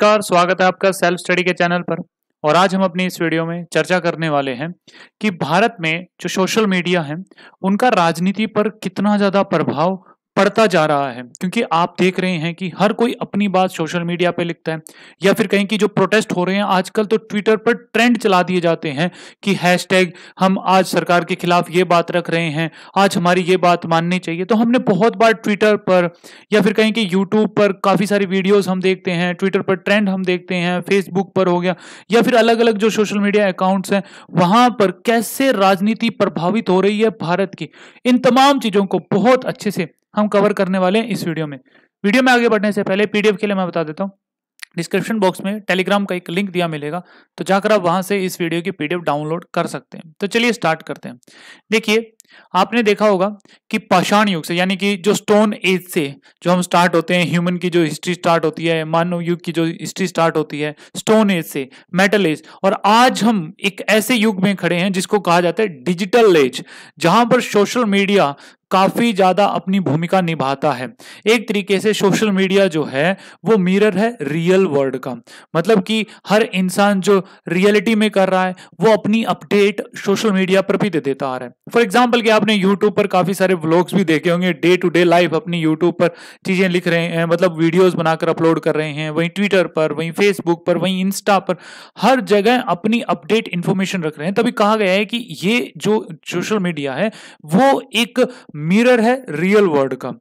नमस्कार स्वागत है आपका सेल्फ स्टडी के चैनल पर और आज हम अपनी इस वीडियो में चर्चा करने वाले हैं कि भारत में जो सोशल मीडिया है उनका राजनीति पर कितना ज़्यादा प्रभाव पड़ता जा रहा है क्योंकि आप देख रहे हैं कि हर कोई अपनी बात सोशल मीडिया पे लिखता है या फिर कहीं की जो प्रोटेस्ट हो रहे हैं आजकल तो ट्विटर पर ट्रेंड चला दिए जाते हैं कि हैशटैग हम आज सरकार के खिलाफ ये बात रख रहे हैं आज हमारी ये बात माननी चाहिए तो हमने बहुत बार ट्विटर पर या फिर कहीं की यूट्यूब पर काफ़ी सारी वीडियोज़ हम देखते हैं ट्विटर पर ट्रेंड हम देखते हैं फेसबुक पर हो गया या फिर अलग अलग जो सोशल मीडिया अकाउंट्स हैं वहाँ पर कैसे राजनीति प्रभावित हो रही है भारत की इन तमाम चीज़ों को बहुत अच्छे से हम कवर करने वाले हैं इस वीडियो में वीडियो में आगे बढ़ने से पहले पीडीएफ के लिए मैं बता देता हूँ डिस्क्रिप्शन बॉक्स में टेलीग्राम का एक लिंक दिया मिलेगा तो जाकर आप वहां से इस वीडियो की पीडीएफ डाउनलोड कर सकते हैं तो चलिए स्टार्ट करते हैं देखिए आपने देखा होगा कि पाषाण युग से यानी कि जो स्टोन एज से जो हम स्टार्ट होते हैं ह्यूमन की जो हिस्ट्री स्टार्ट होती है मानव युग की जो हिस्ट्री स्टार्ट होती है स्टोन एज से मेटल एज और आज हम एक ऐसे युग में खड़े हैं जिसको कहा जाता है डिजिटल एज जहां पर सोशल मीडिया काफ़ी ज़्यादा अपनी भूमिका निभाता है एक तरीके से सोशल मीडिया जो है वो मिरर है रियल वर्ल्ड का मतलब कि हर इंसान जो रियलिटी में कर रहा है वो अपनी अपडेट सोशल मीडिया पर भी दे देता आ रहा है फॉर एग्जाम्पल कि आपने यूट्यूब पर काफ़ी सारे ब्लॉग्स भी देखे होंगे डे टू डे लाइफ अपनी यूट्यूब पर चीज़ें लिख रहे हैं मतलब वीडियोज़ बनाकर अपलोड कर रहे हैं वहीं ट्विटर पर वहीं फेसबुक पर वहीं इंस्टा पर हर जगह अपनी अपडेट इन्फॉर्मेशन रख रहे हैं तभी कहा गया है कि ये जो सोशल मीडिया है वो एक मिरर है रियल वर्ल्ड का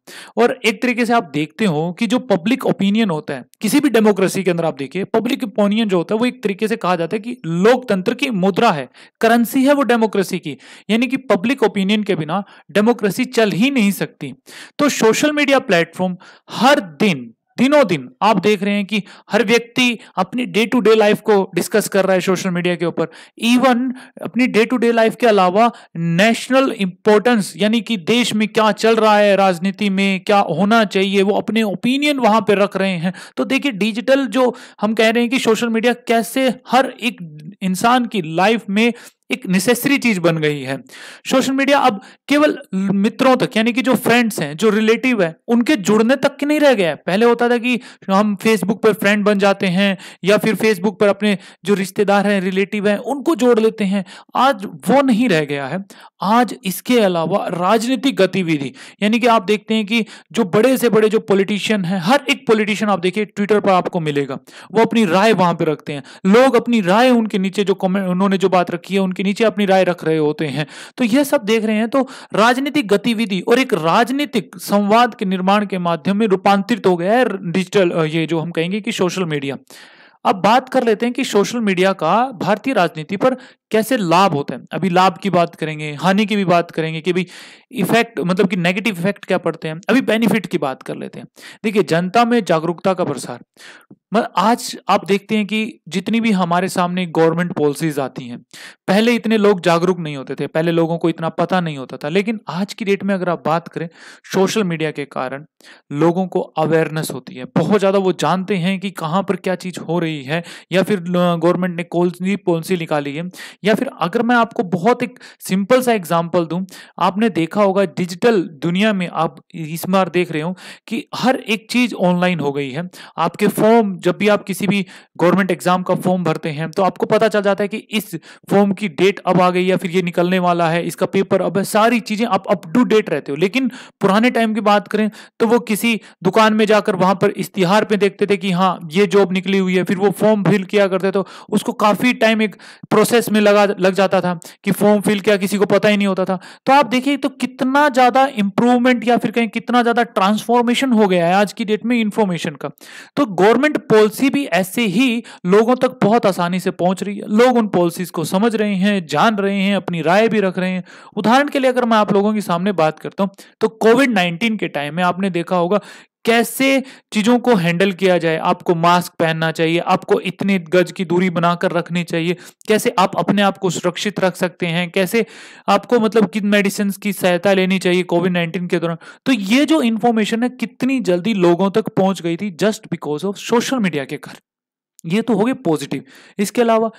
और एक तरीके से आप देखते हो कि जो पब्लिक ओपिनियन होता है किसी भी डेमोक्रेसी के अंदर आप देखिए पब्लिक ओपिनियन जो होता है वो एक तरीके से कहा जाता है कि लोकतंत्र की मुद्रा है करेंसी है वो डेमोक्रेसी की यानी कि पब्लिक ओपिनियन के बिना डेमोक्रेसी चल ही नहीं सकती तो सोशल मीडिया प्लेटफॉर्म हर दिन दिनों दिन आप देख रहे हैं कि हर व्यक्ति अपनी डे टू डे लाइफ को डिस्कस कर रहा है सोशल मीडिया के ऊपर इवन अपनी डे टू डे लाइफ के अलावा नेशनल इंपॉर्टेंस यानी कि देश में क्या चल रहा है राजनीति में क्या होना चाहिए वो अपने ओपिनियन वहां पर रख रहे हैं तो देखिए डिजिटल जो हम कह रहे हैं कि सोशल मीडिया कैसे हर एक इंसान की लाइफ में एक नेसेसरी चीज बन गई है सोशल मीडिया अब केवल मित्रों तक यानी कि जो फ्रेंड्स हैं जो रिलेटिव है उनके जुड़ने तक के नहीं रह गया है पहले होता था कि हम फेसबुक पर फ्रेंड बन जाते हैं या फिर फेसबुक पर अपने जो रिश्तेदार हैं रिलेटिव हैं उनको जोड़ लेते हैं आज वो नहीं रह गया है आज इसके अलावा राजनीतिक गतिविधि यानी कि आप देखते हैं कि जो बड़े से बड़े जो पॉलिटिशियन हैं हर एक पॉलिटिशियन आप देखिए ट्विटर पर आपको मिलेगा वो अपनी राय वहां पर रखते हैं लोग अपनी राय उनके नीचे जो कमेंट उन्होंने जो बात रखी है उनके के नीचे अपनी राय रख रहे होते हैं तो यह सब देख रहे हैं तो राजनीतिक गतिविधि और एक राजनीतिक संवाद के निर्माण के माध्यम में रूपांतरित हो गया है डिजिटल ये जो हम कहेंगे कि सोशल मीडिया अब बात कर लेते हैं कि सोशल मीडिया का भारतीय राजनीति पर कैसे लाभ होता है अभी लाभ की बात करेंगे हानि की भी बात करेंगे कि भाई इफेक्ट मतलब कि नेगेटिव इफेक्ट क्या पड़ते हैं अभी बेनिफिट की बात कर लेते हैं देखिए जनता में जागरूकता का प्रसार मतलब आज आप देखते हैं कि जितनी भी हमारे सामने गवर्नमेंट पॉलिसीज आती हैं पहले इतने लोग जागरूक नहीं होते थे पहले लोगों को इतना पता नहीं होता था लेकिन आज की डेट में अगर आप बात करें सोशल मीडिया के कारण लोगों को अवेयरनेस होती है बहुत ज़्यादा वो जानते हैं कि कहाँ पर क्या चीज़ हो रही है या फिर गवर्नमेंट ने कौन पॉलिसी निकाली है या फिर अगर मैं आपको बहुत एक सिंपल सा एग्जाम्पल दूँ आपने देखा होगा डिजिटल दुनिया में आप इस बार देख रहे हो कि हर एक चीज़ ऑनलाइन हो गई है आपके फॉर्म जब भी आप किसी भी गवर्नमेंट एग्जाम का फॉर्म भरते हैं तो आपको पता चल जाता है कि इस फॉर्म की डेट अब आ गई या फिर ये निकलने वाला है इसका पेपर अब है सारी चीजें आप अप टू डेट रहते हो लेकिन पुराने टाइम की बात करें तो वो किसी दुकान में जाकर वहां पर इश्तिहार पे देखते थे कि हाँ ये जॉब निकली हुई है फिर वो फॉर्म फिल किया करते तो उसको काफी टाइम एक प्रोसेस में लगा लग जाता था कि फॉर्म फिल किया किसी को पता ही नहीं होता था तो आप देखिए तो कितना ज्यादा इंप्रूवमेंट या फिर कहीं कितना ज्यादा ट्रांसफॉर्मेशन हो गया है आज की डेट में इंफॉर्मेशन का तो गवर्नमेंट पॉलिसी भी ऐसे ही लोगों तक बहुत आसानी से पहुंच रही है लोग उन पॉलिसीज को समझ रहे हैं जान रहे हैं अपनी राय भी रख रहे हैं उदाहरण के लिए अगर मैं आप लोगों के सामने बात करता हूं तो कोविड नाइन्टीन के टाइम में आपने देखा होगा कैसे चीज़ों को हैंडल किया जाए आपको मास्क पहनना चाहिए आपको इतने गज की दूरी बनाकर रखनी चाहिए कैसे आप अपने आप को सुरक्षित रख सकते हैं कैसे आपको मतलब किन मेडिसिन की सहायता लेनी चाहिए कोविड नाइन्टीन के दौरान तो ये जो इन्फॉर्मेशन है कितनी जल्दी लोगों तक पहुंच गई थी just because of social media के कारण ये तो हो गए पॉजिटिव इसके अलावा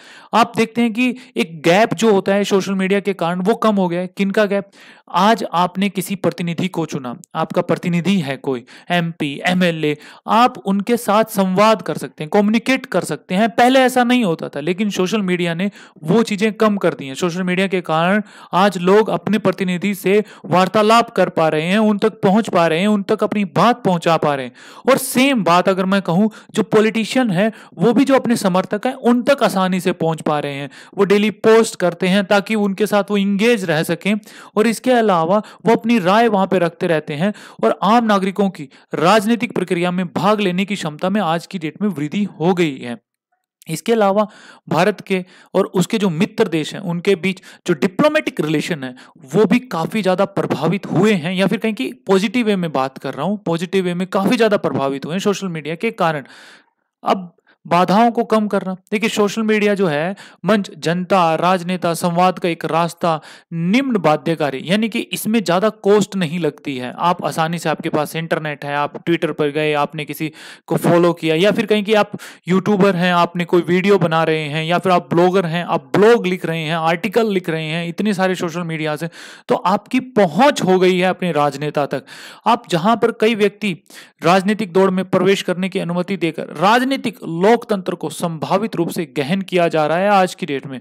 आप देखते हैं कि एक गैप जो होता है सोशल मीडिया के कारण वो कम हो गया है किन का गैप आज आपने किसी प्रतिनिधि को चुना आपका प्रतिनिधि है कोई एमपी एमएलए आप उनके साथ संवाद कर सकते हैं कम्युनिकेट कर सकते हैं पहले ऐसा नहीं होता था लेकिन सोशल मीडिया ने वो चीज़ें कम कर दी हैं सोशल मीडिया के कारण आज लोग अपने प्रतिनिधि से वार्तालाप कर पा रहे हैं उन तक पहुंच पा रहे हैं उन तक अपनी बात पहुंचा पा रहे हैं और सेम बात अगर मैं कहूँ जो पॉलिटिशियन है वो भी जो अपने समर्थक हैं उन तक आसानी से पहुंच पा रहे हैं वो डेली पोस्ट करते हैं ताकि उनके साथ वो इंगेज रह सकें और इसके अलावा वो अपनी राय वहां पे रखते रहते हैं और आम नागरिकों की राजनीतिक प्रक्रिया में भाग लेने की क्षमता में आज की डेट में वृद्धि हो गई है इसके अलावा भारत के और उसके जो मित्र देश हैं उनके बीच जो डिप्लोमेटिक रिलेशन है वो भी काफ़ी ज़्यादा प्रभावित हुए हैं या फिर कहीं कि पॉजिटिव वे में बात कर रहा हूँ पॉजिटिव वे में काफ़ी ज़्यादा प्रभावित हुए हैं सोशल मीडिया के कारण अब बाधाओं को कम करना देखिए सोशल मीडिया जो है मंच जनता राजनेता संवाद का एक रास्ता निम्न बाध्यकारी यानी कि इसमें ज़्यादा कॉस्ट नहीं लगती है आप आसानी से आपके पास इंटरनेट है आप ट्विटर पर गए आपने किसी को फॉलो किया या फिर कहीं कि आप यूट्यूबर हैं आपने कोई वीडियो बना रहे हैं या फिर आप ब्लॉगर हैं आप ब्लॉग लिख रहे हैं आर्टिकल लिख रहे हैं इतने सारे सोशल मीडिया से तो आपकी पहुंच हो गई है अपने राजनेता तक आप जहां पर कई व्यक्ति राजनीतिक दौड़ में प्रवेश करने की अनुमति देकर राजनीतिक लोक लोकतंत्र को संभावित रूप से गहन किया जा रहा है आज की डेट में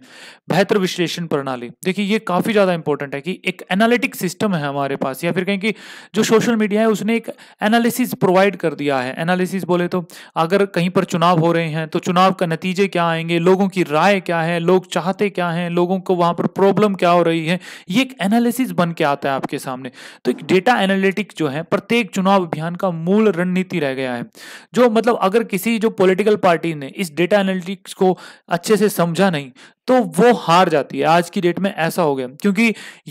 बेहतर विश्लेषण प्रणाली देखिए ये काफ़ी ज़्यादा इंपॉर्टेंट है कि एक एनालिटिक सिस्टम है हमारे पास या फिर कहें कि जो सोशल मीडिया है उसने एक एनालिसिस प्रोवाइड कर दिया है एनालिसिस बोले तो अगर कहीं पर चुनाव हो रहे हैं तो चुनाव का नतीजे क्या आएंगे लोगों की राय क्या है लोग चाहते क्या है लोगों को वहां पर प्रॉब्लम क्या हो रही है ये एक एनालिसिस बन के आता है आपके सामने तो एक डेटा एनालिटिक जो है प्रत्येक चुनाव अभियान का मूल रणनीति रह गया है जो मतलब अगर किसी जो पोलिटिकल पार्टी पार्टी ने इस डेटा एनालिटिक्स को अच्छे से समझा नहीं तो वो हार जाती है आज की डेट में ऐसा हो गया क्योंकि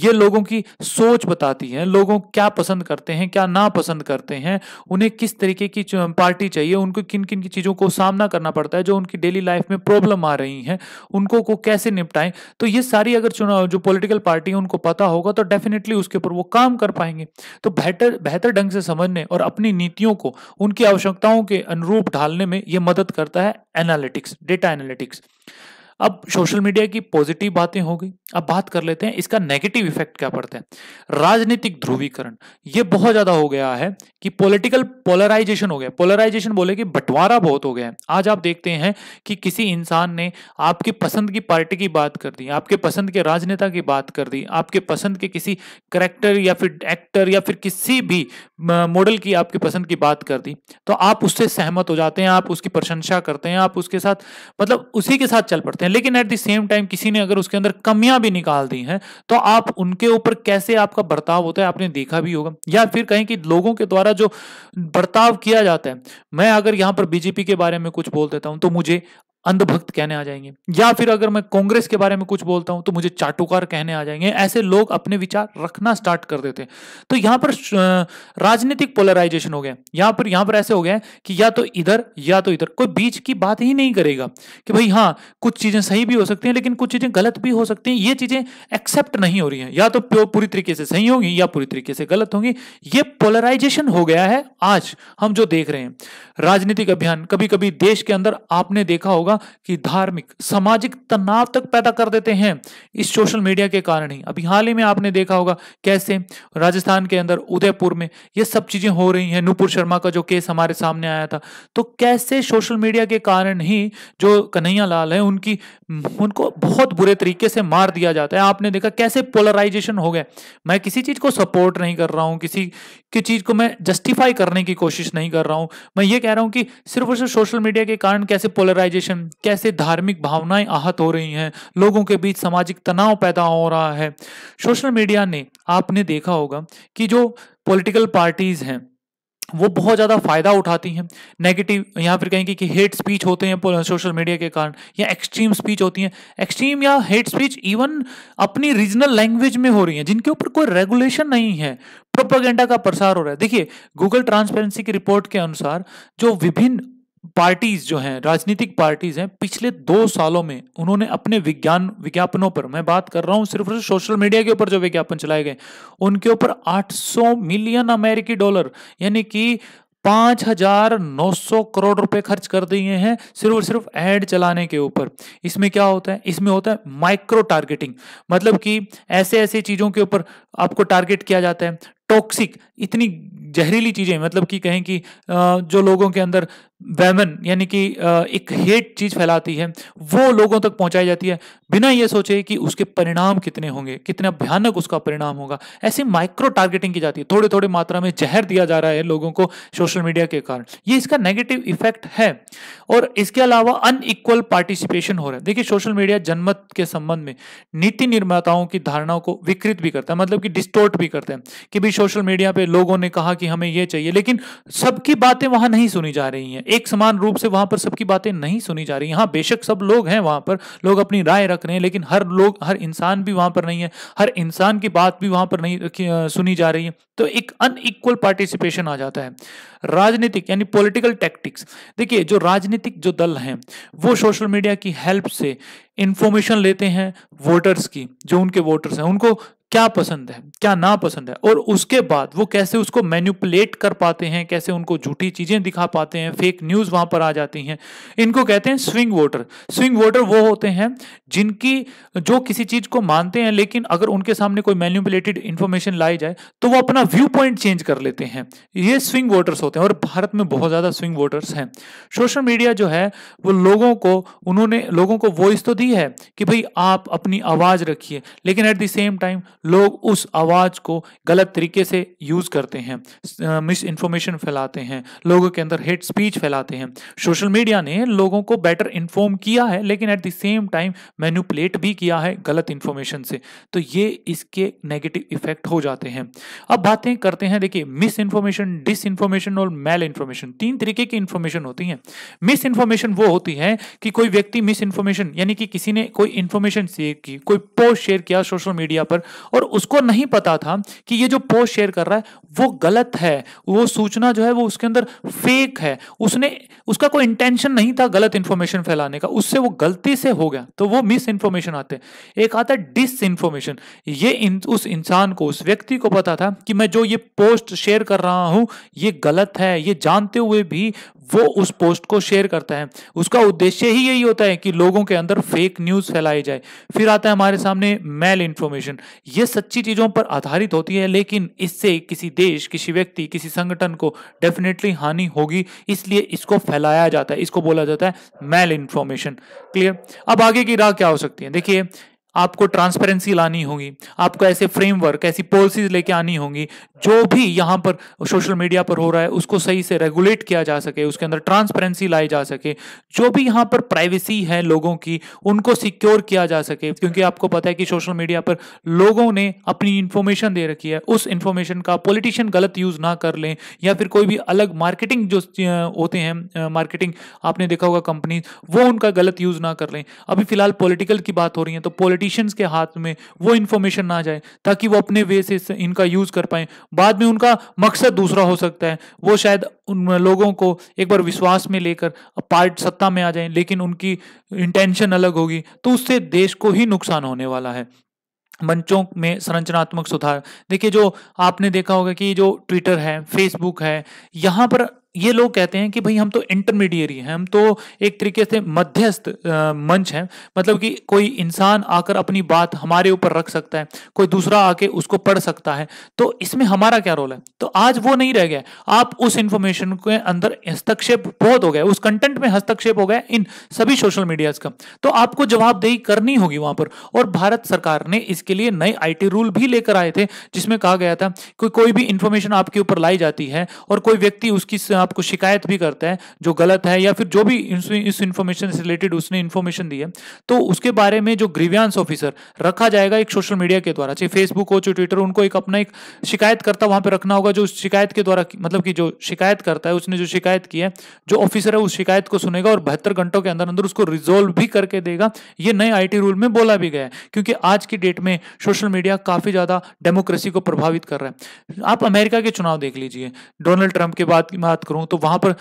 ये लोगों की सोच बताती है लोगों क्या पसंद करते हैं क्या ना पसंद करते हैं उन्हें किस तरीके की पार्टी चाहिए उनको किन किन की चीज़ों को सामना करना पड़ता है जो उनकी डेली लाइफ में प्रॉब्लम आ रही है उनको को कैसे निपटाएं तो ये सारी अगर चुनाव जो पोलिटिकल पार्टी है उनको पता होगा तो डेफिनेटली उसके ऊपर वो काम कर पाएंगे तो बेहतर बेहतर ढंग से समझने और अपनी नीतियों को उनकी आवश्यकताओं के अनुरूप ढालने में ये मदद करता है एनालिटिक्स डेटा एनालिटिक्स अब सोशल मीडिया की पॉजिटिव बातें हो गई अब बात कर लेते हैं इसका नेगेटिव इफेक्ट क्या पड़ता है राजनीतिक ध्रुवीकरण ये बहुत ज्यादा हो गया है कि पॉलिटिकल पोलराइजेशन हो गया पोलराइजेशन बोले कि बंटवारा बहुत हो गया है आज आप देखते हैं कि किसी इंसान ने आपकी पसंद की पार्टी की बात कर दी आपके पसंद के राजनेता की बात कर दी आपके पसंद के किसी करेक्टर या फिर एक्टर या फिर किसी भी मॉडल की आपकी पसंद की बात कर दी तो आप उससे सहमत हो जाते हैं आप उसकी प्रशंसा करते हैं आप उसके साथ मतलब उसी के साथ चल पड़ते हैं हैं लेकिन एट द सेम टाइम किसी ने अगर उसके अंदर कमियां भी निकाल दी हैं तो आप उनके ऊपर कैसे आपका बर्ताव होता है आपने देखा भी होगा या फिर कहें कि लोगों के द्वारा जो बर्ताव किया जाता है मैं अगर यहाँ पर बीजेपी के बारे में कुछ बोल देता हूं तो मुझे अंधभक्त कहने आ जाएंगे या फिर अगर मैं कांग्रेस के बारे में कुछ बोलता हूं तो मुझे चाटुकार कहने आ जाएंगे ऐसे लोग अपने विचार रखना स्टार्ट कर देते हैं तो यहां पर राजनीतिक पोलराइजेशन हो गया यहां पर यहां पर ऐसे हो गया कि या तो इधर या तो इधर कोई बीच की बात ही नहीं करेगा कि भाई हाँ कुछ चीजें सही भी हो सकती है लेकिन कुछ चीजें गलत भी हो सकती है ये चीजें एक्सेप्ट नहीं हो रही है या तो पूरी तरीके से सही होंगी या पूरी तरीके से गलत होंगी ये पोलराइजेशन हो गया है आज हम जो देख रहे हैं राजनीतिक अभियान कभी कभी देश के अंदर आपने देखा होगा होगा कि धार्मिक सामाजिक तनाव तक पैदा कर देते हैं इस सोशल मीडिया के कारण ही अभी हाल ही में आपने देखा होगा कैसे राजस्थान के अंदर उदयपुर में ये सब चीजें हो रही हैं नूपुर शर्मा का जो केस हमारे सामने आया था तो कैसे सोशल मीडिया के कारण ही जो कन्हैया लाल है उनकी उनको बहुत बुरे तरीके से मार दिया जाता है आपने देखा कैसे पोलराइजेशन हो गया मैं किसी चीज को सपोर्ट नहीं कर रहा हूं किसी की चीज को मैं जस्टिफाई करने की कोशिश नहीं कर रहा हूं मैं ये कह रहा हूं कि सिर्फ और सिर्फ सोशल मीडिया के कारण कैसे पोलराइजेशन डिप्रेशन कैसे धार्मिक भावनाएं आहत हो रही हैं लोगों के बीच सामाजिक तनाव पैदा हो रहा है सोशल मीडिया ने आपने देखा होगा कि जो पॉलिटिकल पार्टीज हैं वो बहुत ज़्यादा फ़ायदा उठाती हैं नेगेटिव यहाँ फिर कहेंगे कि हेट स्पीच होते हैं सोशल मीडिया के कारण या एक्सट्रीम स्पीच होती हैं एक्सट्रीम या हेट स्पीच इवन अपनी रीजनल लैंग्वेज में हो रही हैं जिनके ऊपर कोई रेगुलेशन नहीं है प्रोपोगेंडा का प्रसार हो रहा है देखिए गूगल ट्रांसपेरेंसी की रिपोर्ट के अनुसार जो विभिन्न पार्टीज जो हैं राजनीतिक पार्टीज हैं पिछले दो सालों में उन्होंने अपने विज्ञान विज्ञापनों पर मैं बात कर रहा हूं सिर्फ सोशल मीडिया के ऊपर जो विज्ञापन चलाए गए उनके ऊपर 800 मिलियन अमेरिकी डॉलर यानी कि 5,900 हजार नौ सौ करोड़ रुपए खर्च कर दिए हैं सिर्फ और सिर्फ ऐड चलाने के ऊपर इसमें क्या होता है इसमें होता है माइक्रो टारगेटिंग मतलब कि ऐसे ऐसे चीज़ों के ऊपर आपको टारगेट किया जाता है टॉक्सिक इतनी जहरीली चीज़ें मतलब कि कहें कि जो लोगों के अंदर वैमन यानी कि एक हेट चीज फैलाती है वो लोगों तक पहुंचाई जाती है बिना ये सोचे कि उसके परिणाम कितने होंगे कितना भयानक उसका परिणाम होगा ऐसे माइक्रो टारगेटिंग की जाती है थोड़े थोड़े मात्रा में जहर दिया जा रहा है लोगों को सोशल मीडिया के कारण ये इसका नेगेटिव इफेक्ट है और इसके अलावा अनइक्वल पार्टिसिपेशन हो रहा है देखिए सोशल मीडिया जनमत के संबंध में नीति निर्माताओं की धारणाओं को विकृत भी करता है मतलब कि डिस्टोर्ट भी करते हैं कि भाई सोशल मीडिया पर लोगों ने कहा कि हमें यह चाहिए लेकिन सबकी बातें वहां नहीं सुनी जा रही हैं एक समान रूप से वहां पर सबकी बातें नहीं सुनी जा रही यहां बेशक सब लोग हैं वहां पर लोग अपनी राय रख रहे हैं लेकिन हर लोग हर इंसान भी वहां पर नहीं है हर इंसान की बात भी वहां पर नहीं सुनी जा रही है तो एक अनइक्वल पार्टिसिपेशन आ जाता है राजनीतिक यानी पॉलिटिकल टैक्टिक्स देखिए जो राजनीतिक जो दल हैं वो सोशल मीडिया की हेल्प से इंफॉर्मेशन लेते हैं वोटर्स की जो उनके वोटर्स हैं उनको क्या पसंद है क्या ना पसंद है और उसके बाद वो कैसे उसको मैन्युपुलेट कर पाते हैं कैसे उनको झूठी चीज़ें दिखा पाते हैं फेक न्यूज़ वहां पर आ जाती हैं इनको कहते हैं स्विंग वोटर स्विंग वोटर वो होते हैं जिनकी जो किसी चीज़ को मानते हैं लेकिन अगर उनके सामने कोई मैन्युपुलेटेड इंफॉर्मेशन लाई जाए तो वो अपना व्यू पॉइंट चेंज कर लेते हैं ये स्विंग वोटर्स होते हैं और भारत में बहुत ज़्यादा स्विंग वोटर्स हैं सोशल मीडिया जो है वो लोगों को उन्होंने लोगों को वॉइस तो दी है कि भाई आप अपनी आवाज़ रखिए लेकिन एट द सेम टाइम लोग उस आवाज़ को गलत तरीके से यूज़ करते हैं मिस इन्फॉर्मेशन फैलाते हैं लोगों के अंदर हेट स्पीच फैलाते हैं सोशल मीडिया ने लोगों को बेटर इन्फॉर्म किया है लेकिन at the same time manipulate भी किया है गलत इन्फॉर्मेशन से तो ये इसके नेगेटिव इफेक्ट हो जाते हैं अब बातें करते हैं देखिए मिस इन्फॉर्मेशन डिस इन्फॉर्मेशन और मेल इन्फॉर्मेशन तीन तरीके की इन्फॉर्मेशन होती है मिस इन्फॉर्मेशन वो होती है कि कोई व्यक्ति मिस इन्फॉर्मेशन यानी कि किसी ने कोई इन्फॉर्मेशन शेयर की कोई पोस्ट शेयर किया सोशल मीडिया पर और उसको नहीं पता था कि ये जो पोस्ट शेयर कर रहा है वो गलत है वो सूचना जो है वो उसके अंदर फेक है उसने उसका कोई इंटेंशन नहीं था गलत इंफॉर्मेशन फैलाने का उससे वो गलती से हो गया तो वो मिस इन्फॉर्मेशन आते एक आता है डिस इन्फॉर्मेशन ये इन, उस इंसान को उस व्यक्ति को पता था कि मैं जो ये पोस्ट शेयर कर रहा हूँ ये गलत है ये जानते हुए भी वो उस पोस्ट को शेयर करता है उसका उद्देश्य ही यही होता है कि लोगों के अंदर फेक न्यूज़ फैलाई जाए फिर आता है हमारे सामने मेल इंफॉर्मेशन ये सच्ची चीज़ों पर आधारित होती है लेकिन इससे किसी देश किसी व्यक्ति किसी संगठन को डेफिनेटली हानि होगी इसलिए इसको फैलाया जाता है इसको बोला जाता है मेल इंफॉर्मेशन क्लियर अब आगे की राह क्या हो सकती है देखिए आपको ट्रांसपेरेंसी लानी होगी आपको ऐसे फ्रेमवर्क ऐसी पॉलिसीज लेके आनी होगी जो भी यहाँ पर सोशल मीडिया पर हो रहा है उसको सही से रेगुलेट किया जा सके उसके अंदर ट्रांसपेरेंसी लाई जा सके जो भी यहाँ पर प्राइवेसी है लोगों की उनको सिक्योर किया जा सके क्योंकि आपको पता है कि सोशल मीडिया पर लोगों ने अपनी इंफॉर्मेशन दे रखी है उस इंफॉर्मेशन का पॉलिटिशियन गलत यूज ना कर लें या फिर कोई भी अलग मार्केटिंग जो होते हैं मार्केटिंग आपने देखा होगा कंपनी वो उनका गलत यूज ना कर लें अभी फिलहाल पोलिटिकल की बात हो रही है तो पोलिटिक पॉलिटिशियंस के हाथ में वो इन्फॉर्मेशन ना जाए ताकि वो अपने वे से इनका यूज कर पाए बाद में उनका मकसद दूसरा हो सकता है वो शायद उन लोगों को एक बार विश्वास में लेकर पार्ट सत्ता में आ जाए लेकिन उनकी इंटेंशन अलग होगी तो उससे देश को ही नुकसान होने वाला है मंचों में संरचनात्मक सुधार देखिए जो आपने देखा होगा कि जो ट्विटर है फेसबुक है यहाँ पर ये लोग कहते हैं कि भाई हम तो इंटरमीडिएरी हैं हम तो एक तरीके से मध्यस्थ मंच हैं मतलब कि कोई इंसान आकर अपनी बात हमारे ऊपर रख सकता है कोई दूसरा आके उसको पढ़ सकता है तो इसमें हमारा क्या रोल है तो आज वो नहीं रह गया आप उस इंफॉर्मेशन के अंदर हस्तक्षेप बहुत हो गया उस कंटेंट में हस्तक्षेप हो गया इन सभी सोशल मीडियाज का तो आपको जवाबदेही करनी होगी वहां पर और भारत सरकार ने इसके लिए नए आई रूल भी लेकर आए थे जिसमें कहा गया था कि कोई भी इंफॉर्मेशन आपके ऊपर लाई जाती है और कोई व्यक्ति उसकी आपको शिकायत भी करता है जो गलत है या फिर जो भी इस इन्फॉर्मेशन से रिलेटेड उसने इन्फॉर्मेशन दी है तो उसके बारे में जो ग्रीवियांस ऑफिसर रखा जाएगा एक सोशल मीडिया के द्वारा चाहे फेसबुक हो चाहे ट्विटर उनको एक अपना एक शिकायत करता वहां पर रखना होगा जो शिकायत के द्वारा मतलब कि जो शिकायत करता है उसने जो शिकायत की है जो ऑफिसर है उस शिकायत को सुनेगा और बहत्तर घंटों के अंदर अंदर उसको रिजोल्व भी करके देगा ये नए आई रूल में बोला भी गया है क्योंकि आज की डेट में सोशल मीडिया काफी ज्यादा डेमोक्रेसी को प्रभावित कर रहा है आप अमेरिका के चुनाव देख लीजिए डोनाल्ड ट्रंप के बाद की बात करूं करूं तो वहां पर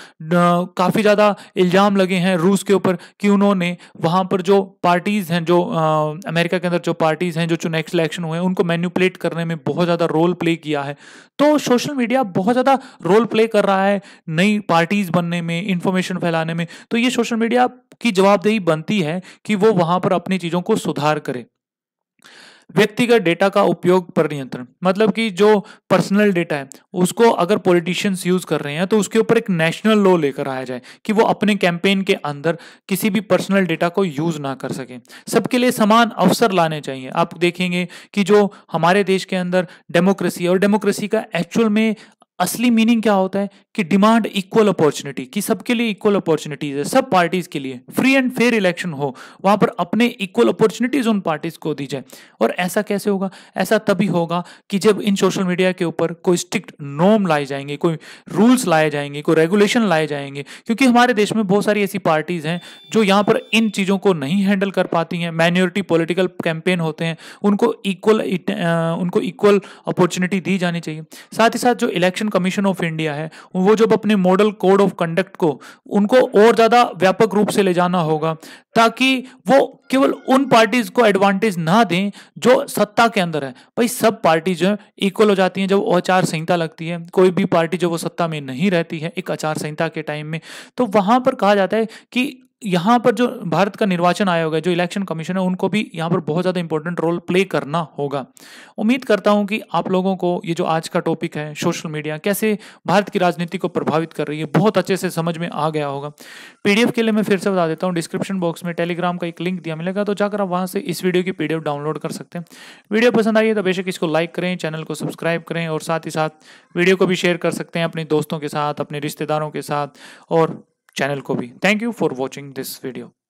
काफ़ी ज़्यादा इल्ज़ाम लगे हैं रूस के ऊपर कि उन्होंने वहां पर जो पार्टीज़ हैं जो आ, अमेरिका के अंदर जो पार्टीज़ हैं जो नेक्स्ट इलेक्शन हुए हैं उनको मैन्यूपलेट करने में बहुत ज़्यादा रोल प्ले किया है तो सोशल मीडिया बहुत ज़्यादा रोल प्ले कर रहा है नई पार्टीज़ बनने में इंफॉर्मेशन फैलाने में तो ये सोशल मीडिया की जवाबदेही बनती है कि वो वहां पर अपनी चीज़ों को सुधार करे व्यक्तिगत डेटा का उपयोग पर नियंत्रण मतलब कि जो पर्सनल डेटा है उसको अगर पॉलिटिशियंस यूज कर रहे हैं तो उसके ऊपर एक नेशनल लॉ लेकर आया जाए कि वो अपने कैंपेन के अंदर किसी भी पर्सनल डेटा को यूज ना कर सके सबके लिए समान अवसर लाने चाहिए आप देखेंगे कि जो हमारे देश के अंदर डेमोक्रेसी और डेमोक्रेसी का एक्चुअल में असली मीनिंग क्या होता है कि डिमांड इक्वल अपॉर्चुनिटी कि सबके लिए इक्वल अपॉर्चुनिटीज है सब पार्टीज के लिए फ्री एंड फेयर इलेक्शन हो वहां पर अपने इक्वल अपॉर्चुनिटीज उन पार्टीज को दी जाए और ऐसा कैसे होगा ऐसा तभी होगा कि जब इन सोशल मीडिया के ऊपर कोई स्ट्रिक्ट नॉर्म लाए जाएंगे कोई रूल्स लाए जाएंगे कोई रेगुलेशन लाए जाएंगे क्योंकि हमारे देश में बहुत सारी ऐसी पार्टीज हैं जो यहाँ पर इन चीज़ों को नहीं हैंडल कर पाती हैं माइनॉरिटी पोलिटिकल कैंपेन होते हैं उनको इक्वल उनको इक्वल अपॉर्चुनिटी दी जानी चाहिए साथ ही साथ जो election election commission of India है वो जब अपने मॉडल कोड ऑफ कंडक्ट को उनको और ज़्यादा व्यापक रूप से ले जाना होगा ताकि वो केवल उन पार्टीज को एडवांटेज ना दें जो सत्ता के अंदर है भाई सब पार्टी जो है इक्वल हो जाती हैं जब आचार संहिता लगती है कोई भी पार्टी जो वो सत्ता में नहीं रहती है एक आचार संहिता के टाइम में तो वहां पर कहा जाता है कि यहाँ पर जो भारत का निर्वाचन आयोग है जो इलेक्शन कमीशन है उनको भी यहाँ पर बहुत ज़्यादा इंपॉर्टेंट रोल प्ले करना होगा उम्मीद करता हूँ कि आप लोगों को ये जो आज का टॉपिक है सोशल मीडिया कैसे भारत की राजनीति को प्रभावित कर रही है बहुत अच्छे से समझ में आ गया होगा पीडीएफ के लिए मैं फिर से बता देता हूँ डिस्क्रिप्शन बॉक्स में टेलीग्राम का एक लिंक दिया एरिया मिलेगा तो जाकर आप वहाँ से इस वीडियो की पीडीएफ डाउनलोड कर सकते हैं वीडियो पसंद आई है तो बेशक इसको लाइक करें चैनल को सब्सक्राइब करें और साथ ही साथ वीडियो को भी शेयर कर सकते हैं अपने दोस्तों के साथ अपने रिश्तेदारों के साथ और चैनल को भी thank you for watching this video